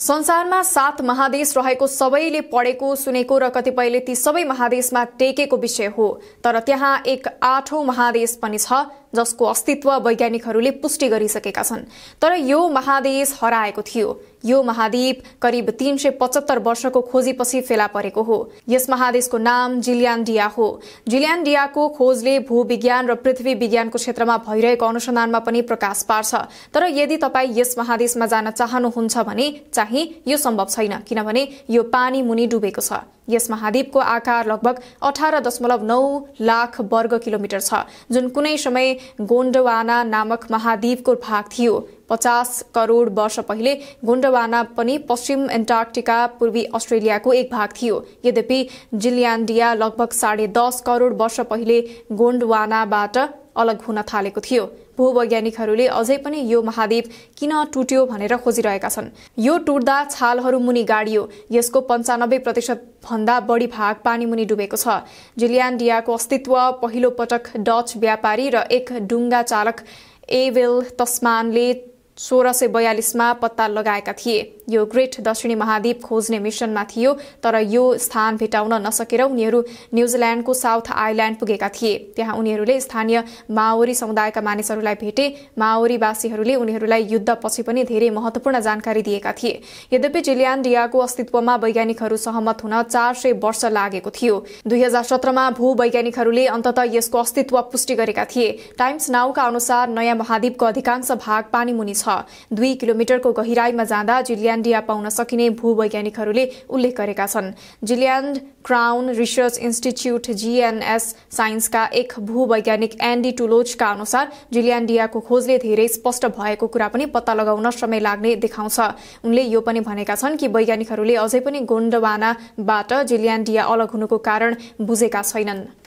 संसारमा सात महादेश रहेको सबैले पढेको सुनेको र कतिपयले ती सबै महादेशमा टेकेको विषय हो तर त्यहाँ एक आठौं महादेश पनि छ जसको अस्तित्व वैज्ञानिकहरूले पुष्टि गरिसकेका छन् तर यो महादेश हराएको थियो यो महाद्वीप करिब तीन सय पचहत्तर वर्षको खोजीपछि फेला परेको हो यस महादेशको नाम जिलियान्डिया हो जिलियान्डियाको खोजले भूविज्ञान र पृथ्वी विज्ञानको क्षेत्रमा भइरहेको अनुसन्धानमा पनि प्रकाश पार्छ तर यदि तपाईँ यस महादेशमा जान चाहनुहुन्छ भने चाहिँ यो सम्भव छैन किनभने यो पानी मुनि डुबेको छ यस महाद्वीपको आकार लगभग अठार दशमलव नौ लाख वर्ग किलोमिटर छ जुन कुनै समय गोन्डवाना नामक महाद्वीपको भाग थियो पचास करोड वर्ष पहिले गोन्डवाना पनि पश्चिम एन्टार्क्टिका पूर्वी अस्ट्रेलियाको एक भाग थियो यद्यपि जिलियान्डिया लगभग साढे दस करोड वर्ष पहिले गोन्डवानाबाट अलग हुन थालेको थियो भूवैज्ञानिकहरूले अझै पनि यो महाद्वीप किन टुट्यो भनेर खोजिरहेका छन् यो टुट्दा छालहरू मुनि गाडियो यसको पन्चानब्बे प्रतिशत भन्दा बढी भाग पानीमुनि डुबेको छ डियाको अस्तित्व पहिलो पटक डच व्यापारी र एक डुङ्गा चालक एवेल तस्मानले सोह्र सय बयालिसमा पत्ता लगाएका थिए यो ग्रेट दक्षिणी महाद्वीप खोज्ने मिसनमा थियो तर यो स्थान भेटाउन नसकेर उनीहरू न्युजिल्यान्डको साउथ आइल्यान्ड पुगेका थिए त्यहाँ उनीहरूले स्थानीय माओरी समुदायका मानिसहरूलाई भेटे माओरीवासीहरूले उनीहरूलाई युद्धपछि पनि धेरै महत्वपूर्ण जानकारी दिएका थिए यद्यपि जिलियान डियाको अस्तित्वमा वैज्ञानिकहरू सहमत हुन चार सय वर्ष लागेको थियो दुई हजार सत्रमा भूवैज्ञानिकहरूले अन्तत यसको अस्तित्व पुष्टि गरेका थिए टाइम्स नाउका अनुसार नयाँ महाद्वीपको अधिकांश भाग पानीमुनि छ दुई किलोमिटरको गहिराईमा जाँदा जिल्यान्डिया पाउन सकिने भूवैज्ञानिकहरूले उल्लेख गरेका छन् Zealand Crown Research Institute GNS साइन्सका एक भूवैज्ञानिक एन्डी टुलोजका अनुसार जिल्यान्डियाको खोजले धेरै स्पष्ट भएको कुरा पनि पत्ता लगाउन समय लाग्ने देखाउँछ उनले यो पनि भनेका छन् कि वैज्ञानिकहरूले अझै पनि गोन्डवानाबाट जिल्यान्डिया अलग हुनुको कारण बुझेका छैनन्